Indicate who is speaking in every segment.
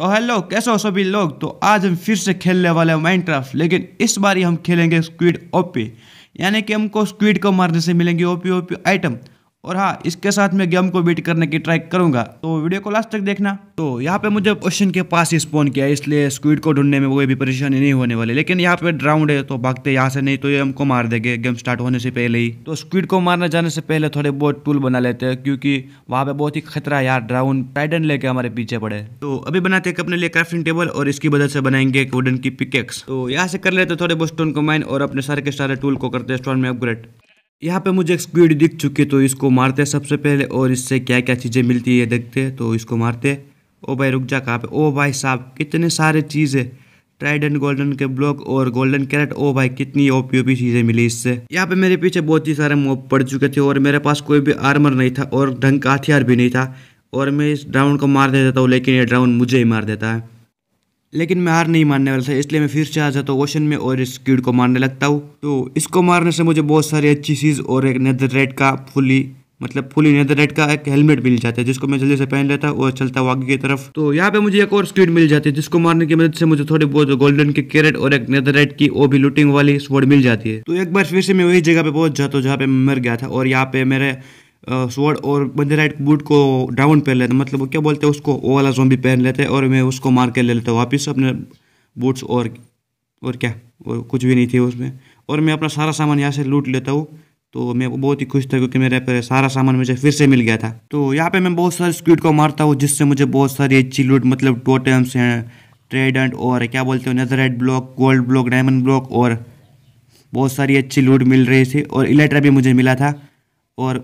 Speaker 1: तो हेलो कैसे हो सभी लोग तो आज हम फिर से खेलने वाले हैं माइनक्राफ्ट लेकिन इस बार ही हम खेलेंगे स्क्विड ओपी यानी कि हमको स्क्विड को मारने से मिलेंगे ओपी ओपी आइटम और हाँ इसके साथ मैं गेम को बीट करने की ट्राई करूंगा तो वीडियो को लास्ट तक देखना तो यहाँ पे मुझे क्वेश्चन के पास ही स्पोन किया इसलिए स्क्विड को ढूंढने में कोई भी परेशानी नहीं होने वाली लेकिन यहाँ पे ड्राउंड है तो भागते यहाँ से नहीं तो ये हमको मार देंगे गेम स्टार्ट होने से पहले ही तो स्क्विड को मारने जाने से पहले थोड़े बहुत टूल बना लेते हैं क्योंकि वहाँ पे बहुत ही खतरा है यार ड्राउंड टाइडन लेके हमारे पीछे पड़े तो अभी बनाते अपने लिए क्राफ्टिंग टेबल और इसकी मदद से बनाएंगे वुडन की पिकेक्स तो यहाँ से कर लेते थोड़े बहुत स्टोन को माइन और अपने सारे के सारे टूल को करते हैं स्टोन में अपग्रेड यहाँ पे मुझे एक स्क्विड दिख चुकी है तो इसको मारते हैं सबसे पहले और इससे क्या क्या चीज़ें मिलती है देखते हैं तो इसको मारते हैं ओ भाई रुक जा कहाँ पे ओ भाई साहब कितने सारे चीज़ें ट्राइडेंट गोल्डन के ब्लॉक और गोल्डन कैरेट ओ भाई कितनी ओपी ओपी चीज़ें मिली इससे यहाँ पे मेरे पीछे बहुत ही सारे मोब पड़ चुके थे और मेरे पास कोई भी आर्मर नहीं था और ढंग का हथियार भी नहीं था और मैं इस ड्राउन को मार दे देता हूँ लेकिन ये ड्राउन मुझे ही मार देता है लेकिन मैं हार नहीं मानने वाला था इसलिए मैं फिर से आ जाता हूँ ओशन में और इस कीड़ को मारने लगता हूँ तो इसको मारने से मुझे बहुत सारी अच्छी चीज़ और एक नेदर रेड का फुली मतलब फुली नेदर रेड का एक हेलमेट मिल जाता है जिसको मैं जल्दी से पहन लेता हूँ और चलता हूँ आगे की तरफ तो यहाँ पे मुझे एक और स्क्रीड मिल जाती है जिसको मारने की मदद से मुझे थोड़ी बहुत गोल्डन के कैरेट और एक नेदर रेड की वो भी लूटिंग वाली स्वर्ड मिल जाती है तो एक बार फिर से मैं वही जगह पे पहुंच जाता हूँ जहाँ पे मैं मर गया था और यहाँ पे मेरे स्वर्ड और बंदे राइट बूट को डाउन पहन लेते मतलब वो क्या बोलते हैं उसको वो वाला जोम्बी पहन लेते हैं और मैं उसको मार के ले लेता हूँ वापस अपने बूट्स और और क्या और कुछ भी नहीं थी उसमें और मैं अपना सारा सामान यहाँ से लूट लेता हूँ तो मैं बहुत ही खुश था क्योंकि मेरे पर सारा सामान मुझे फिर से मिल गया था तो यहाँ पे मैं बहुत सारे स्क्विड को मारता हूँ जिससे मुझे बहुत सारी अच्छी लूट मतलब टोटम्स हैं ट्रेडेंट और क्या बोलते हो netherite block gold block diamond block और बहुत सारी अच्छी लूट मिल रही थी और इलेक्ट्रा भी मुझे मिला था और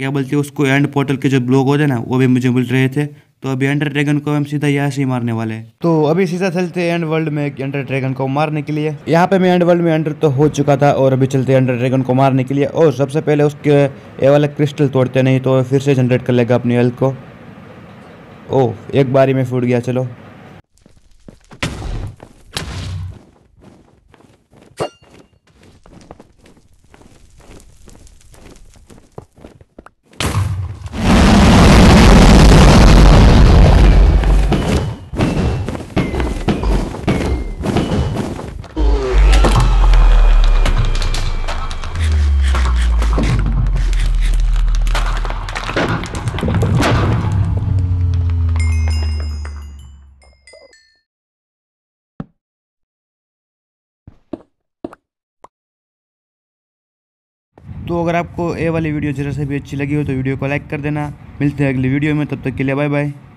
Speaker 1: क्या बोलते हैं उसको एंड पोर्टल के जो ब्लॉग होते ना वो भी मुझे मिल रहे थे तो अभी एंडर ड्रैगन को हम सीधा यहाँ से ही मारने वाले हैं तो अभी सीधा चलते हैं एंड वर्ल्ड में एंडर ड्रैगन को मारने के लिए यहाँ पे मैं एंड वर्ल्ड में एंडर तो हो चुका था और अभी चलते एंडर ड्रैगन को मारने के लिए और सबसे पहले उसके ये वाला क्रिस्टल तोड़ते नहीं तो फिर से जनरेट कर लेगा अपनी हेल्थ को ओह एक बारी में फूट गया चलो तो अगर आपको ये वाली वीडियो जरा से भी अच्छी लगी हो तो वीडियो को लाइक कर देना मिलते हैं अगली वीडियो में तब तक के लिए बाय बाय